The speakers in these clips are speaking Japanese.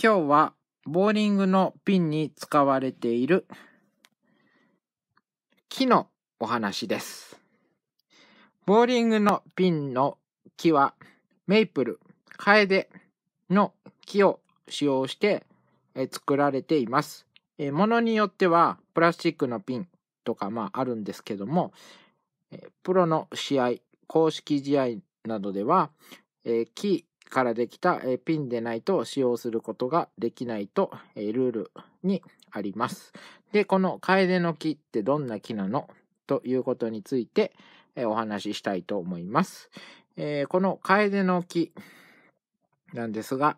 今日はボーリングのピンに使われている木のお話です。ボーリングのピンの木はメイプル、カエデの木を使用して作られています。ものによってはプラスチックのピンとかまああるんですけども、プロの試合、公式試合などでは、木からできた、えピンでないと使用することができないと、えルールにあります。で、このカエデの木ってどんな木なのということについて、えお話ししたいと思います。えこのカエデの木なんですが、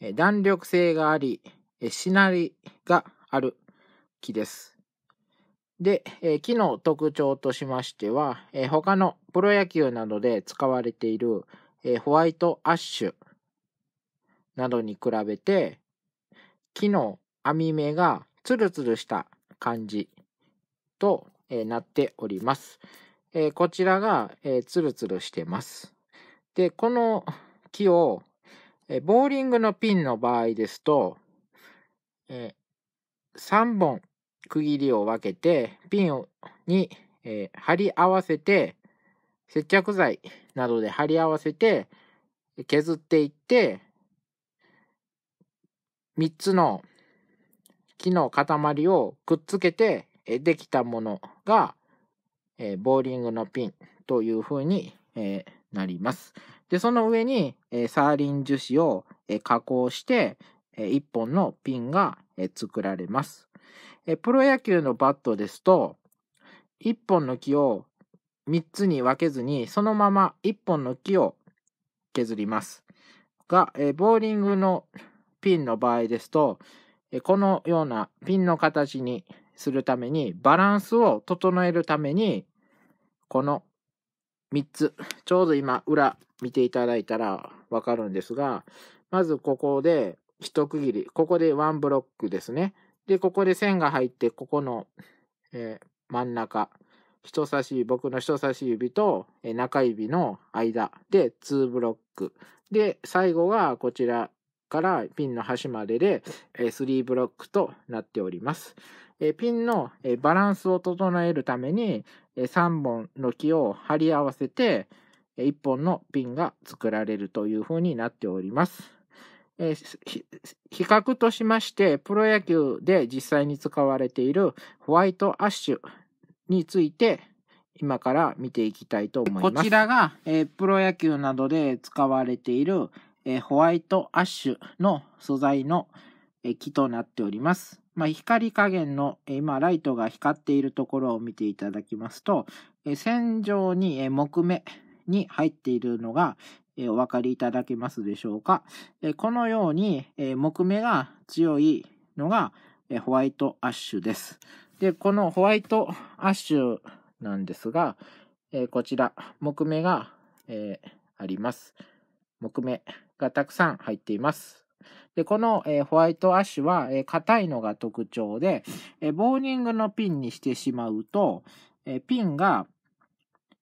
え弾力性があり、えしなりがある木です。で、え木の特徴としましては、え他のプロ野球などで使われている、えー、ホワイトアッシュなどに比べて、木の網目がツルツルした感じと、えー、なっております。えー、こちらが、えー、ツルツルしてます。で、この木を、えボーリングのピンの場合ですと、え3本区切りを分けて、ピンに、え貼り合わせて、接着剤などで貼り合わせて削っていって3つの木の塊をくっつけてできたものがボーリングのピンというふうになります。で、その上にサーリン樹脂を加工して1本のピンが作られます。プロ野球のバットですと1本の木を3つに分けずに、そのまま1本の木を削ります。が、えボーリングのピンの場合ですと、えこのようなピンの形にするために、バランスを整えるために、この3つ、ちょうど今裏見ていただいたらわかるんですが、まずここで一区切り、ここでワンブロックですね。で、ここで線が入って、ここの、えー、真ん中、人差し指、僕の人差し指と中指の間で2ブロック。で、最後がこちらからピンの端までで3ブロックとなっております。ピンのバランスを整えるために3本の木を貼り合わせて1本のピンが作られるという風になっております。比較としまして、プロ野球で実際に使われているホワイトアッシュについて今から見ていきたいと思います。こちらが、えー、プロ野球などで使われている、えー、ホワイトアッシュの素材の、えー、木となっております。まあ、光加減の、え今ライトが光っているところを見ていただきますと、え線上に、え木目に入っているのが、えお分かりいただけますでしょうか。えこのように、え木目が強いのが、えホワイトアッシュです。で、このホワイトアッシュなんですが、えー、こちら、木目が、えー、あります。木目がたくさん入っています。で、この、えー、ホワイトアッシュは、え硬いのが特徴で、えボーニングのピンにしてしまうと、えピンが、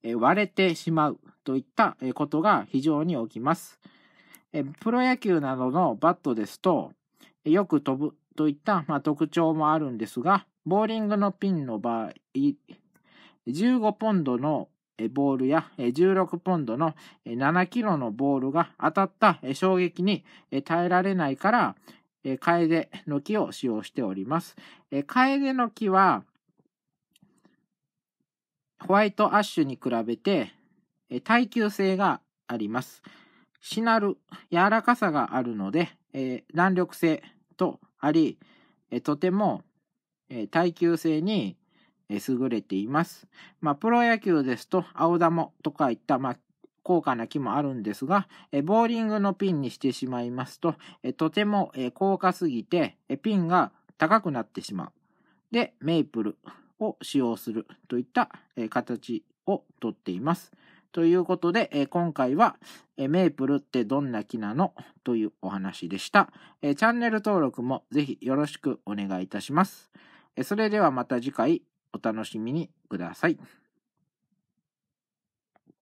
え割れてしまうといった、えことが非常に起きます。えプロ野球などのバットですと、よく飛ぶといった、まあ、特徴もあるんですが、ボーリングのピンの場合、15ポンドのボールや16ポンドの7キロのボールが当たった衝撃に耐えられないから、カエデの木を使用しております。カエデの木は、ホワイトアッシュに比べて耐久性があります。しなる柔らかさがあるので、弾力性とあり、とても耐久性に優れています。まあ、プロ野球ですと、青玉とかいった、まあ、高価な木もあるんですが、ボーリングのピンにしてしまいますと、とても、高価すぎて、ピンが高くなってしまう。で、メイプルを使用するといった、形をとっています。ということで、今回は、メイプルってどんな木なのというお話でした、チャンネル登録もぜひよろしくお願いいたします。それではまた次回お楽しみにください。